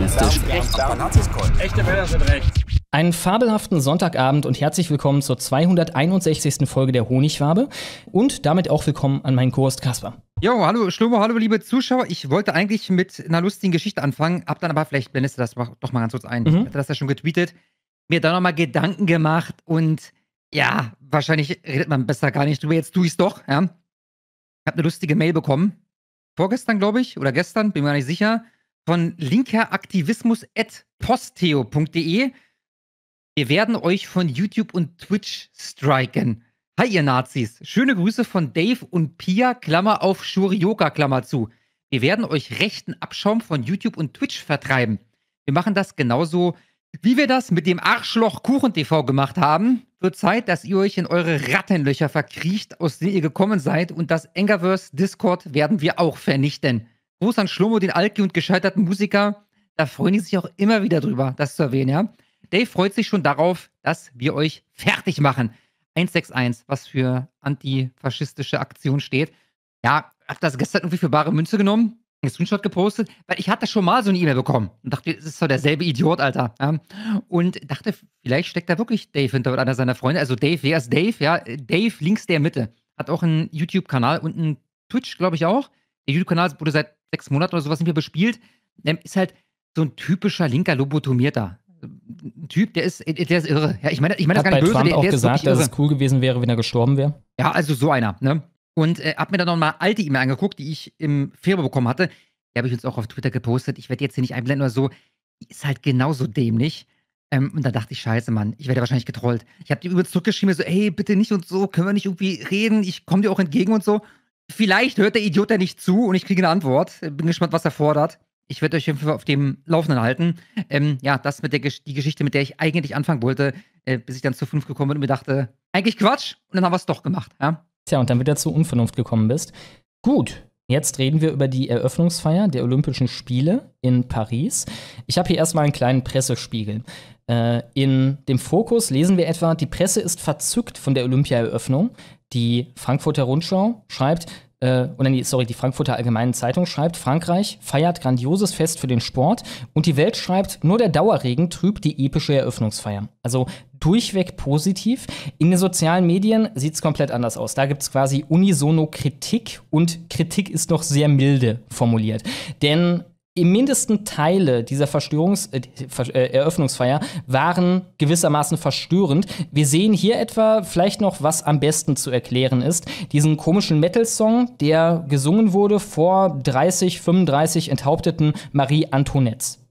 extremistisch. Einen fabelhaften Sonntagabend und herzlich willkommen zur 261. Folge der Honigwabe und damit auch willkommen an meinen Kurs Kasper. Jo, hallo Schlummer, hallo liebe Zuschauer. Ich wollte eigentlich mit einer lustigen Geschichte anfangen, hab dann aber vielleicht blendest du das doch mal ganz kurz ein. Mhm. Ich hatte das ja schon getweetet, mir da nochmal Gedanken gemacht und ja, wahrscheinlich redet man besser gar nicht drüber. Jetzt tue ich's doch, ja. Ich hab eine lustige Mail bekommen. Vorgestern, glaube ich, oder gestern, bin mir gar nicht sicher von linkeraktivismus.posteo.de. Wir werden euch von YouTube und Twitch striken. Hi, ihr Nazis. Schöne Grüße von Dave und Pia, Klammer auf Shurioka, Klammer zu. Wir werden euch rechten Abschaum von YouTube und Twitch vertreiben. Wir machen das genauso, wie wir das mit dem Arschloch Kuchen TV gemacht haben. Wird Zeit, dass ihr euch in eure Rattenlöcher verkriecht, aus denen ihr gekommen seid, und das Angerverse Discord werden wir auch vernichten an Schlomo, den Alki und gescheiterten Musiker, da freuen die sich auch immer wieder drüber, das zu erwähnen, ja. Dave freut sich schon darauf, dass wir euch fertig machen. 161, was für antifaschistische Aktion steht. Ja, hab das gestern irgendwie für bare Münze genommen, einen Screenshot gepostet, weil ich hatte schon mal so eine E-Mail bekommen und dachte, das ist doch derselbe Idiot, Alter. Ja. Und dachte, vielleicht steckt da wirklich Dave hinter einer seiner Freunde. Also Dave, wer ist Dave? Ja, Dave links der Mitte. Hat auch einen YouTube-Kanal und einen Twitch, glaube ich, auch. Der YouTube-Kanal wurde seit sechs Monaten oder sowas nicht mehr bespielt, ähm, ist halt so ein typischer linker Lobotomierter. Ein Typ, der ist, äh, der ist irre. Ja, ich meine, ich meine das gar nicht bei böse. Trump der, der auch gesagt, dass irre. es cool gewesen wäre, wenn er gestorben wäre. Ja, also so einer. Ne? Und äh, habe mir dann nochmal alte E-Mail angeguckt, die ich im Februar bekommen hatte. Die habe ich uns auch auf Twitter gepostet. Ich werde jetzt hier nicht einblenden oder so. Die ist halt genauso dämlich. Ähm, und da dachte ich, scheiße, Mann, ich werde wahrscheinlich getrollt. Ich habe die übrigens zurückgeschrieben, so, ey, bitte nicht und so, können wir nicht irgendwie reden, ich komme dir auch entgegen und so vielleicht hört der Idiot ja nicht zu und ich kriege eine Antwort. Bin gespannt, was er fordert. Ich werde euch auf dem Laufenden halten. Ähm, ja, das mit der Gesch die Geschichte, mit der ich eigentlich anfangen wollte, äh, bis ich dann zu fünf gekommen bin und mir dachte, eigentlich Quatsch. Und dann haben wir es doch gemacht. Ja? Tja, und dann wieder zu Unvernunft gekommen bist. Gut, Jetzt reden wir über die Eröffnungsfeier der Olympischen Spiele in Paris. Ich habe hier erstmal einen kleinen Pressespiegel. Äh, in dem Fokus lesen wir etwa, die Presse ist verzückt von der Olympiaeröffnung. Die Frankfurter Rundschau schreibt, äh, oder nee, sorry, die Frankfurter Allgemeinen Zeitung schreibt, Frankreich feiert grandioses Fest für den Sport und die Welt schreibt, nur der Dauerregen trübt die epische Eröffnungsfeier. Also durchweg positiv. In den sozialen Medien sieht es komplett anders aus. Da gibt es quasi unisono Kritik und Kritik ist noch sehr milde formuliert. Denn im mindesten Teile dieser Verstörungs äh, äh, Eröffnungsfeier waren gewissermaßen verstörend. Wir sehen hier etwa vielleicht noch, was am besten zu erklären ist. Diesen komischen Metal-Song, der gesungen wurde vor 30, 35 enthaupteten Marie Antoinette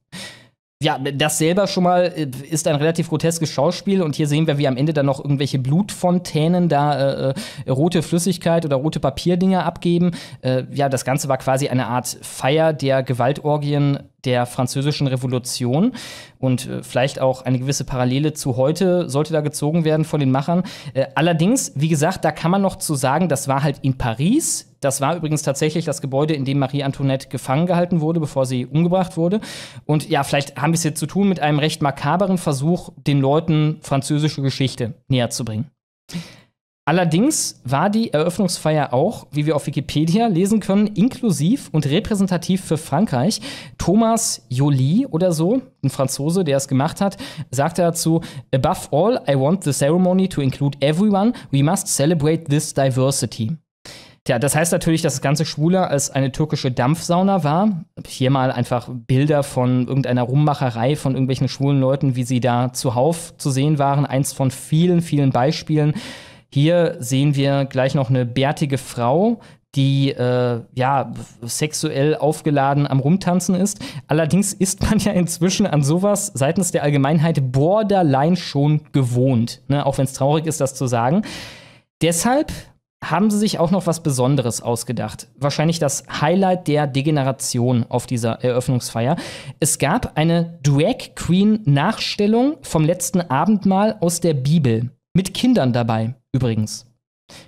ja, das selber schon mal äh, ist ein relativ groteskes Schauspiel und hier sehen wir, wie am Ende dann noch irgendwelche Blutfontänen da äh, äh rote Flüssigkeit oder rote Papierdinger abgeben. Äh, ja, das Ganze war quasi eine Art Feier der Gewaltorgien der französischen Revolution und äh, vielleicht auch eine gewisse Parallele zu heute sollte da gezogen werden von den Machern. Äh, allerdings, wie gesagt, da kann man noch zu sagen, das war halt in Paris. Das war übrigens tatsächlich das Gebäude, in dem Marie Antoinette gefangen gehalten wurde, bevor sie umgebracht wurde. Und ja, vielleicht haben wir es hier zu tun mit einem recht makaberen Versuch, den Leuten französische Geschichte näher zu bringen. Allerdings war die Eröffnungsfeier auch, wie wir auf Wikipedia lesen können, inklusiv und repräsentativ für Frankreich. Thomas Joly oder so, ein Franzose, der es gemacht hat, sagte dazu: Above all, I want the ceremony to include everyone. We must celebrate this diversity. Tja, das heißt natürlich, dass das Ganze schwuler als eine türkische Dampfsauna war. Hier mal einfach Bilder von irgendeiner Rummacherei von irgendwelchen schwulen Leuten, wie sie da zuhauf zu sehen waren. Eins von vielen, vielen Beispielen. Hier sehen wir gleich noch eine bärtige Frau, die äh, ja sexuell aufgeladen am Rumtanzen ist. Allerdings ist man ja inzwischen an sowas seitens der Allgemeinheit borderline schon gewohnt, ne? auch wenn es traurig ist, das zu sagen. Deshalb haben sie sich auch noch was Besonderes ausgedacht. Wahrscheinlich das Highlight der Degeneration auf dieser Eröffnungsfeier. Es gab eine Drag Queen Nachstellung vom letzten Abendmahl aus der Bibel mit Kindern dabei. Übrigens,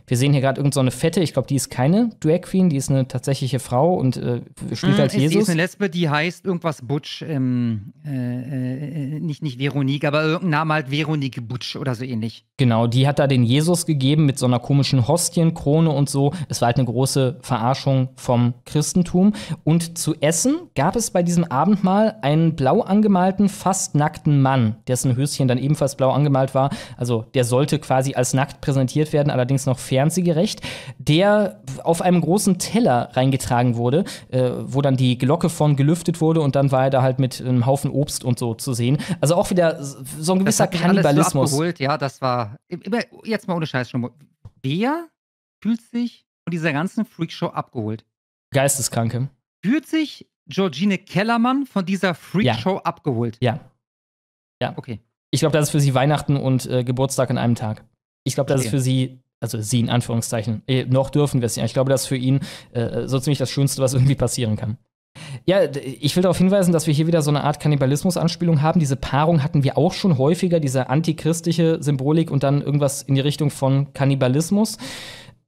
wir sehen hier gerade irgendeine so Fette, ich glaube, die ist keine Drag Queen, die ist eine tatsächliche Frau und äh, spielt mm, halt Jesus. Die ist eine Lesbe, die heißt irgendwas Butch, ähm, äh, äh, nicht, nicht Veronique, aber irgendein Name halt Veronique Butch oder so ähnlich. Genau, die hat da den Jesus gegeben mit so einer komischen Hostienkrone und so. Es war halt eine große Verarschung vom Christentum. Und zu essen gab es bei diesem Abendmahl einen blau angemalten, fast nackten Mann, dessen Höschen dann ebenfalls blau angemalt war. Also der sollte quasi als nackt präsentiert werden, allerdings noch noch fernsehgerecht, der auf einem großen Teller reingetragen wurde, äh, wo dann die Glocke von gelüftet wurde und dann war er da halt mit einem Haufen Obst und so zu sehen. Also auch wieder so ein gewisser das hat Kannibalismus. Alles so abgeholt. Ja, das war jetzt mal ohne Scheiß schon. Wer fühlt sich von dieser ganzen Freakshow abgeholt? Geisteskranke. Fühlt sich Georgine Kellermann von dieser Freakshow ja. abgeholt? Ja. Ja. Okay. Ich glaube, das ist für sie Weihnachten und äh, Geburtstag in einem Tag. Ich glaube, das okay. ist für sie also sie in Anführungszeichen, eh, noch dürfen wir es ja. Ich glaube, das ist für ihn äh, so ziemlich das Schönste, was irgendwie passieren kann. Ja, ich will darauf hinweisen, dass wir hier wieder so eine Art Kannibalismus-Anspielung haben. Diese Paarung hatten wir auch schon häufiger, diese antichristliche Symbolik und dann irgendwas in die Richtung von Kannibalismus.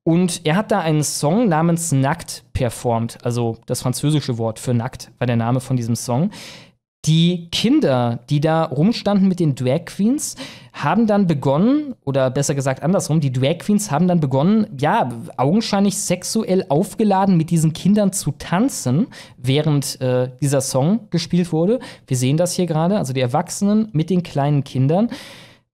Und er hat da einen Song namens Nackt performt, also das französische Wort für nackt war der Name von diesem Song die Kinder, die da rumstanden mit den Drag Queens, haben dann begonnen, oder besser gesagt andersrum, die Drag Queens haben dann begonnen, ja, augenscheinlich sexuell aufgeladen mit diesen Kindern zu tanzen, während äh, dieser Song gespielt wurde. Wir sehen das hier gerade, also die Erwachsenen mit den kleinen Kindern.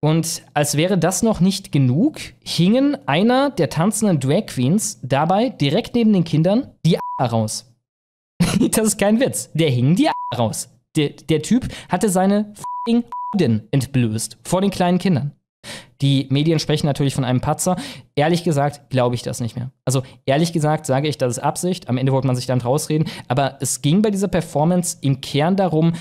Und als wäre das noch nicht genug, hingen einer der tanzenden Drag Queens dabei direkt neben den Kindern die A raus. das ist kein Witz. Der hing die A raus. Der, der Typ hatte seine f***ing entblößt vor den kleinen Kindern. Die Medien sprechen natürlich von einem Patzer. Ehrlich gesagt glaube ich das nicht mehr. Also ehrlich gesagt sage ich, das ist Absicht. Am Ende wollte man sich dann rausreden. Aber es ging bei dieser Performance im Kern darum,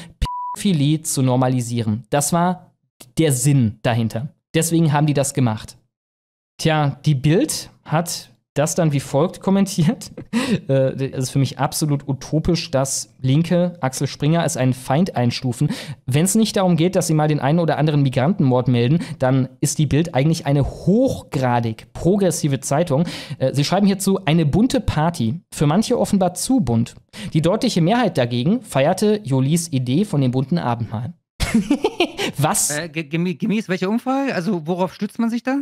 Pädophilie zu normalisieren. Das war der Sinn dahinter. Deswegen haben die das gemacht. Tja, die Bild hat das dann wie folgt kommentiert. Äh, es ist für mich absolut utopisch, dass Linke Axel Springer als einen Feind einstufen. Wenn es nicht darum geht, dass sie mal den einen oder anderen Migrantenmord melden, dann ist die Bild eigentlich eine hochgradig progressive Zeitung. Äh, sie schreiben hierzu eine bunte Party, für manche offenbar zu bunt. Die deutliche Mehrheit dagegen feierte Jolies Idee von dem bunten Abendmahl. Was? Äh, gemäß welcher Umfall? Also worauf stützt man sich da?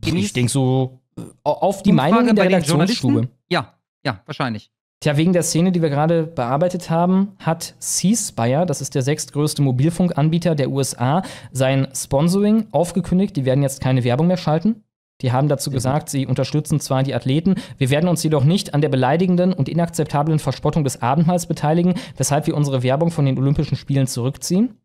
Genießt? Ich denke so auf die Umfrage Meinung in der Redaktionsstube. Ja, ja, wahrscheinlich. Tja, wegen der Szene, die wir gerade bearbeitet haben, hat C-Spire, das ist der sechstgrößte Mobilfunkanbieter der USA, sein Sponsoring aufgekündigt. Die werden jetzt keine Werbung mehr schalten. Die haben dazu gesagt, sie unterstützen zwar die Athleten, wir werden uns jedoch nicht an der beleidigenden und inakzeptablen Verspottung des Abendmahls beteiligen, weshalb wir unsere Werbung von den Olympischen Spielen zurückziehen.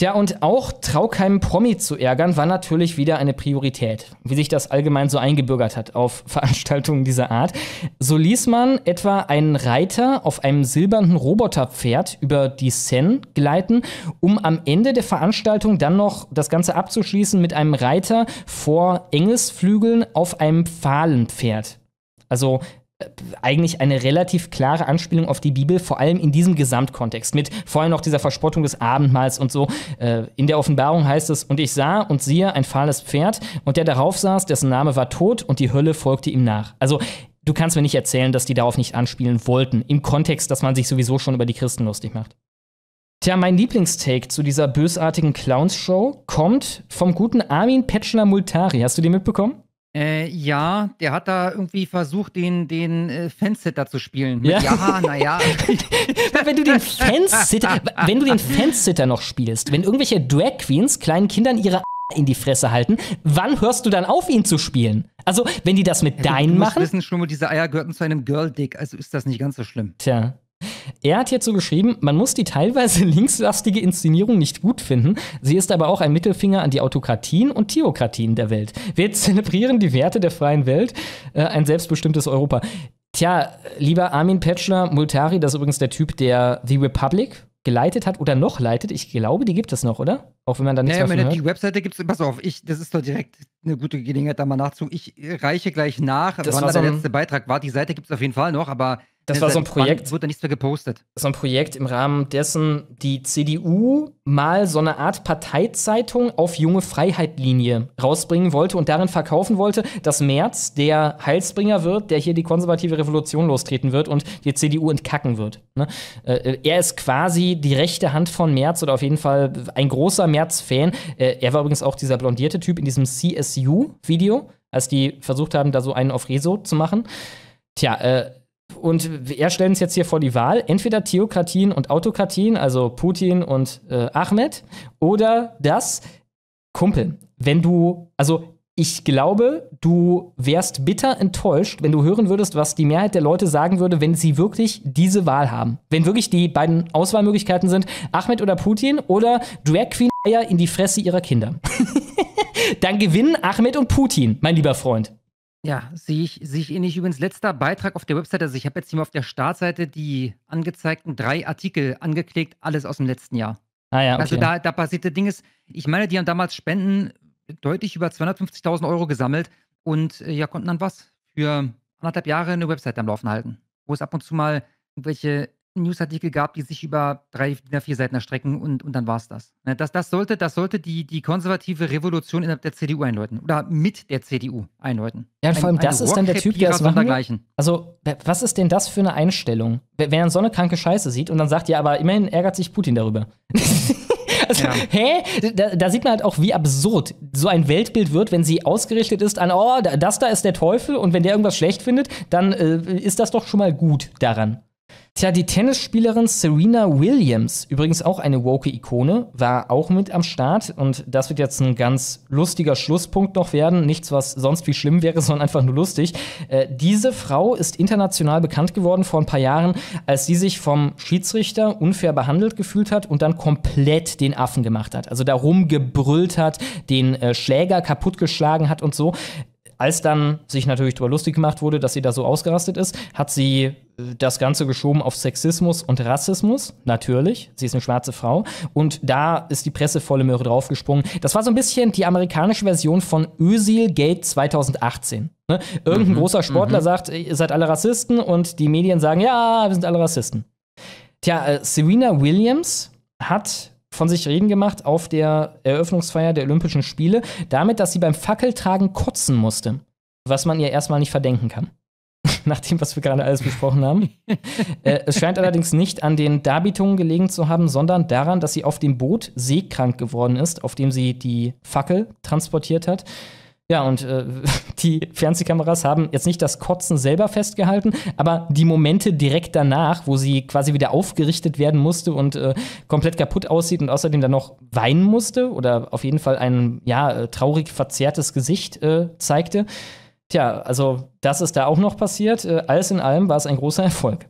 Tja, und auch Traukheim Promi zu ärgern, war natürlich wieder eine Priorität, wie sich das allgemein so eingebürgert hat auf Veranstaltungen dieser Art. So ließ man etwa einen Reiter auf einem silbernen Roboterpferd über die Seine gleiten, um am Ende der Veranstaltung dann noch das Ganze abzuschließen mit einem Reiter vor Engelsflügeln auf einem Pfahlenpferd. Also eigentlich eine relativ klare Anspielung auf die Bibel, vor allem in diesem Gesamtkontext, mit vor allem auch dieser Verspottung des Abendmahls und so. Äh, in der Offenbarung heißt es, und ich sah und siehe ein fahles Pferd, und der darauf saß, dessen Name war tot, und die Hölle folgte ihm nach. Also du kannst mir nicht erzählen, dass die darauf nicht anspielen wollten, im Kontext, dass man sich sowieso schon über die Christen lustig macht. Tja, mein Lieblingstake zu dieser bösartigen Clowns-Show kommt vom guten Armin Petschner-Multari. Hast du den mitbekommen? Äh, ja, der hat da irgendwie versucht, den, den äh, Fansitter zu spielen. Mit, ja, ja naja. wenn du den Fansitter, wenn du den Fansitter noch spielst, wenn irgendwelche Drag Queens kleinen Kindern ihre A in die Fresse halten, wann hörst du dann auf, ihn zu spielen? Also, wenn die das mit ja, deinen du machen. Wir wissen schon, diese Eier gehörten zu einem Girl-Dick, also ist das nicht ganz so schlimm. Tja. Er hat hierzu geschrieben, man muss die teilweise linkslastige Inszenierung nicht gut finden. Sie ist aber auch ein Mittelfinger an die Autokratien und Theokratien der Welt. Wir zelebrieren die Werte der freien Welt, äh, ein selbstbestimmtes Europa. Tja, lieber Armin Petschner, Multari, das ist übrigens der Typ, der The Republic geleitet hat oder noch leitet. Ich glaube, die gibt es noch, oder? Auch wenn man da nichts naja, mehr meine, Die Webseite gibt es, pass auf, ich, das ist doch direkt eine gute Gelegenheit, da mal nachzugucken. Ich reiche gleich nach, das wann war so der letzte Beitrag war. Die Seite gibt es auf jeden Fall noch, aber das äh, war so ein Projekt. Wurde nichts mehr gepostet. So ein Projekt im Rahmen dessen die CDU mal so eine Art Parteizeitung auf junge Freiheitlinie rausbringen wollte und darin verkaufen wollte, dass Merz der Heilsbringer wird, der hier die konservative Revolution lostreten wird und die CDU entkacken wird. Ne? Äh, er ist quasi die rechte Hand von Merz oder auf jeden Fall ein großer Merz-Fan. Äh, er war übrigens auch dieser blondierte Typ in diesem CSU-Video, als die versucht haben, da so einen auf Rezo zu machen. Tja, äh, und wir stellen uns jetzt hier vor die Wahl, entweder Theokratien und Autokratien, also Putin und äh, Ahmed, oder das, Kumpel, wenn du, also ich glaube, du wärst bitter enttäuscht, wenn du hören würdest, was die Mehrheit der Leute sagen würde, wenn sie wirklich diese Wahl haben. Wenn wirklich die beiden Auswahlmöglichkeiten sind, Ahmed oder Putin oder Drag Queen Eier in die Fresse ihrer Kinder. Dann gewinnen Ahmed und Putin, mein lieber Freund. Ja, sehe ich, sehe ich ähnlich. Übrigens, letzter Beitrag auf der Webseite. Also ich habe jetzt hier mal auf der Startseite die angezeigten drei Artikel angeklickt, alles aus dem letzten Jahr. Ah ja, okay. Also okay. da, da passierte ist, Ich meine, die haben damals Spenden deutlich über 250.000 Euro gesammelt und äh, ja, konnten dann was für anderthalb Jahre eine Webseite am Laufen halten, wo es ab und zu mal irgendwelche Newsartikel gab, die sich über drei, vier Seiten erstrecken und, und dann war es das. Ne? Das, das sollte, das sollte die, die konservative Revolution innerhalb der CDU einläuten oder mit der CDU einläuten. Ja, und vor allem ein, das ist dann der Typ, der das macht. Also, was ist denn das für eine Einstellung? Wenn er so eine kranke Scheiße sieht und dann sagt, ja, aber immerhin ärgert sich Putin darüber. Also, ja. hä? Da, da, sieht man halt auch, wie absurd so ein Weltbild wird, wenn sie ausgerichtet ist an, oh, das da ist der Teufel und wenn der irgendwas schlecht findet, dann äh, ist das doch schon mal gut daran. Tja, die Tennisspielerin Serena Williams, übrigens auch eine woke Ikone, war auch mit am Start und das wird jetzt ein ganz lustiger Schlusspunkt noch werden. Nichts, was sonst wie schlimm wäre, sondern einfach nur lustig. Äh, diese Frau ist international bekannt geworden vor ein paar Jahren, als sie sich vom Schiedsrichter unfair behandelt gefühlt hat und dann komplett den Affen gemacht hat. Also darum gebrüllt hat, den äh, Schläger kaputtgeschlagen hat und so. Als dann sich natürlich darüber lustig gemacht wurde, dass sie da so ausgerastet ist, hat sie äh, das Ganze geschoben auf Sexismus und Rassismus. Natürlich, sie ist eine schwarze Frau. Und da ist die Presse volle Möhre draufgesprungen. Das war so ein bisschen die amerikanische Version von Özil Gate 2018. Ne? Irgendein mhm, großer Sportler mhm. sagt, ihr seid alle Rassisten und die Medien sagen, ja, wir sind alle Rassisten. Tja, äh, Serena Williams hat von sich reden gemacht auf der Eröffnungsfeier der Olympischen Spiele, damit, dass sie beim Fackeltragen kotzen musste. Was man ihr erstmal nicht verdenken kann. Nach dem, was wir gerade alles besprochen haben. äh, es scheint allerdings nicht an den Darbietungen gelegen zu haben, sondern daran, dass sie auf dem Boot seekrank geworden ist, auf dem sie die Fackel transportiert hat. Ja, und äh, die Fernsehkameras haben jetzt nicht das Kotzen selber festgehalten, aber die Momente direkt danach, wo sie quasi wieder aufgerichtet werden musste und äh, komplett kaputt aussieht und außerdem dann noch weinen musste oder auf jeden Fall ein ja äh, traurig verzerrtes Gesicht äh, zeigte. Tja, also das ist da auch noch passiert. Äh, alles in allem war es ein großer Erfolg.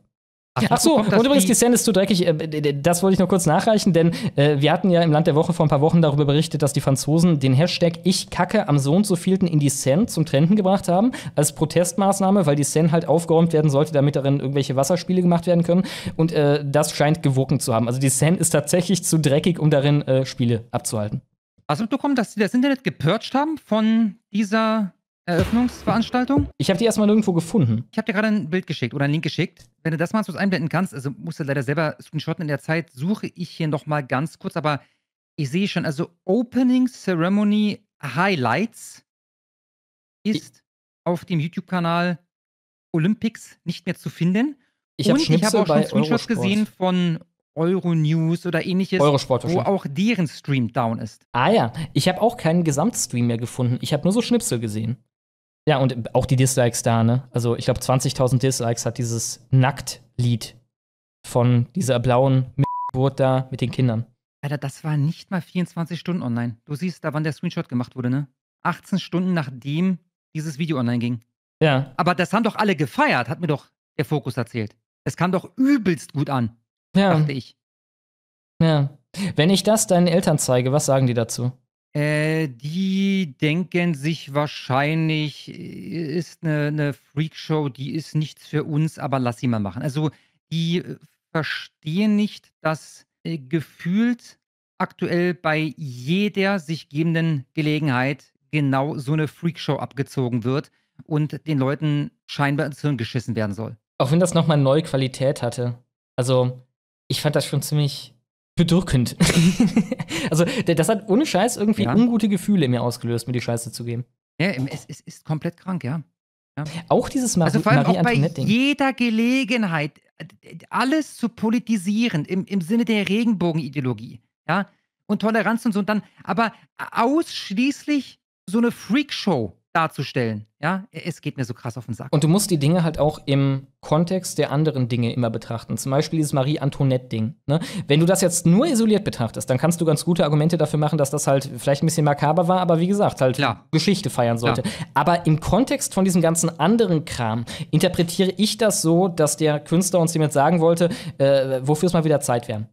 Ach, so, und übrigens, die Sand ist zu dreckig. Äh, das wollte ich nur kurz nachreichen, denn äh, wir hatten ja im Land der Woche vor ein paar Wochen darüber berichtet, dass die Franzosen den Hashtag Ich kacke am so und so vielten in die Seine zum Trenden gebracht haben, als Protestmaßnahme, weil die Seine halt aufgeräumt werden sollte, damit darin irgendwelche Wasserspiele gemacht werden können. Und äh, das scheint gewirken zu haben. Also die Seine ist tatsächlich zu dreckig, um darin äh, Spiele abzuhalten. Hast du mitbekommen, dass sie das Internet gepurcht haben von dieser Eröffnungsveranstaltung? Ich habe die erstmal nirgendwo gefunden. Ich habe dir gerade ein Bild geschickt oder einen Link geschickt. Wenn du das mal so einblenden kannst, also musst du leider selber screenshotten in der Zeit, suche ich hier nochmal ganz kurz, aber ich sehe schon, also Opening Ceremony Highlights ist ich auf dem YouTube-Kanal Olympics nicht mehr zu finden. Ich habe ich hab auch schon Screenshots gesehen von Euronews oder ähnliches, Eurosport wo auch deren Stream down ist. Ah ja, ich habe auch keinen Gesamtstream mehr gefunden. Ich habe nur so Schnipsel gesehen. Ja, und auch die Dislikes da, ne? Also ich glaube 20.000 Dislikes hat dieses Nacktlied von dieser blauen Geburt da mit den Kindern. Alter, das war nicht mal 24 Stunden online. Du siehst da, wann der Screenshot gemacht wurde, ne? 18 Stunden nachdem dieses Video online ging. Ja. Aber das haben doch alle gefeiert, hat mir doch der Fokus erzählt. Es kam doch übelst gut an, ja. dachte ich. Ja. Wenn ich das deinen Eltern zeige, was sagen die dazu? Äh, die denken sich wahrscheinlich, äh, ist eine, ne, Freakshow, die ist nichts für uns, aber lass sie mal machen. Also die äh, verstehen nicht, dass äh, gefühlt aktuell bei jeder sich gebenden Gelegenheit genau so eine Freakshow abgezogen wird und den Leuten scheinbar ins Hirn geschissen werden soll. Auch wenn das nochmal neue Qualität hatte. Also ich fand das schon ziemlich bedrückend. also, das hat ohne Scheiß irgendwie ja. ungute Gefühle in mir ausgelöst, mir die Scheiße zu geben. Ja, es, es ist komplett krank, ja. ja. Auch dieses Mar also vor allem Marie auch bei jeder Gelegenheit, alles zu politisieren im, im Sinne der Regenbogenideologie, ja, und Toleranz und so und dann, aber ausschließlich so eine Freakshow darzustellen. Ja, es geht mir so krass auf den Sack. Und du musst die Dinge halt auch im Kontext der anderen Dinge immer betrachten. Zum Beispiel dieses Marie-Antoinette-Ding. Ne? Wenn du das jetzt nur isoliert betrachtest, dann kannst du ganz gute Argumente dafür machen, dass das halt vielleicht ein bisschen makaber war, aber wie gesagt, halt Klar. Geschichte feiern sollte. Klar. Aber im Kontext von diesem ganzen anderen Kram interpretiere ich das so, dass der Künstler uns damit sagen wollte, äh, wofür es mal wieder Zeit wäre.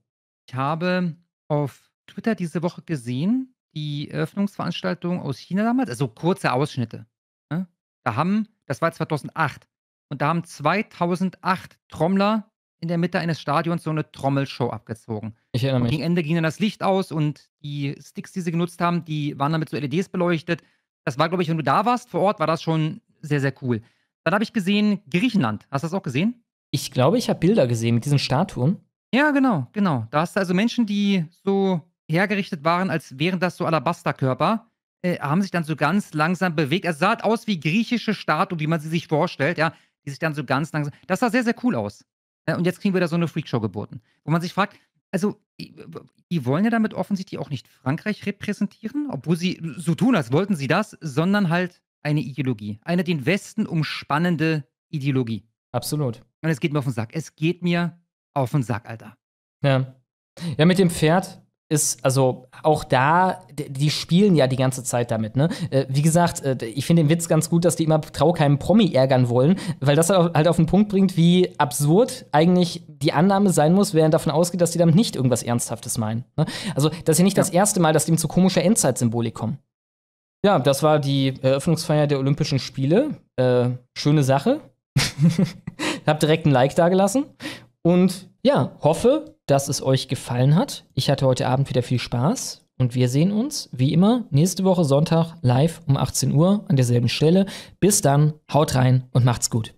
Ich habe auf Twitter diese Woche gesehen, die Eröffnungsveranstaltung aus China damals, also kurze Ausschnitte. Ne? Da haben, das war 2008, und da haben 2008 Trommler in der Mitte eines Stadions so eine Trommelshow abgezogen. Ich erinnere mich. Und gegen Ende ging dann das Licht aus und die Sticks, die sie genutzt haben, die waren damit so LEDs beleuchtet. Das war, glaube ich, wenn du da warst vor Ort, war das schon sehr, sehr cool. Dann habe ich gesehen Griechenland. Hast du das auch gesehen? Ich glaube, ich habe Bilder gesehen mit diesen Statuen. Ja, genau, genau. Da hast du also Menschen, die so hergerichtet waren, als wären das so Alabasterkörper, äh, haben sich dann so ganz langsam bewegt. Es sah halt aus wie griechische Statuen, wie man sie sich vorstellt, ja, die sich dann so ganz langsam. Das sah sehr, sehr cool aus. Äh, und jetzt kriegen wir da so eine Freakshow geboten, wo man sich fragt, also, die wollen ja damit offensichtlich auch nicht Frankreich repräsentieren, obwohl sie so tun, als wollten sie das, sondern halt eine Ideologie. Eine den Westen umspannende Ideologie. Absolut. Und es geht mir auf den Sack. Es geht mir auf den Sack, Alter. Ja. Ja, mit dem Pferd, ist, also auch da, die spielen ja die ganze Zeit damit, ne? Äh, wie gesagt, äh, ich finde den Witz ganz gut, dass die immer trau Traukheim Promi ärgern wollen, weil das halt auf den Punkt bringt, wie absurd eigentlich die Annahme sein muss, während davon ausgeht, dass die damit nicht irgendwas Ernsthaftes meinen. Ne? Also, das ist ja nicht ja. das erste Mal, dass die ihm zu komischer Endzeitsymbolik kommen. Ja, das war die Eröffnungsfeier der Olympischen Spiele. Äh, schöne Sache. Hab direkt ein Like dagelassen. Und ja, hoffe, dass es euch gefallen hat. Ich hatte heute Abend wieder viel Spaß und wir sehen uns, wie immer, nächste Woche Sonntag live um 18 Uhr an derselben Stelle. Bis dann, haut rein und macht's gut.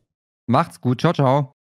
Macht's gut, ciao, ciao.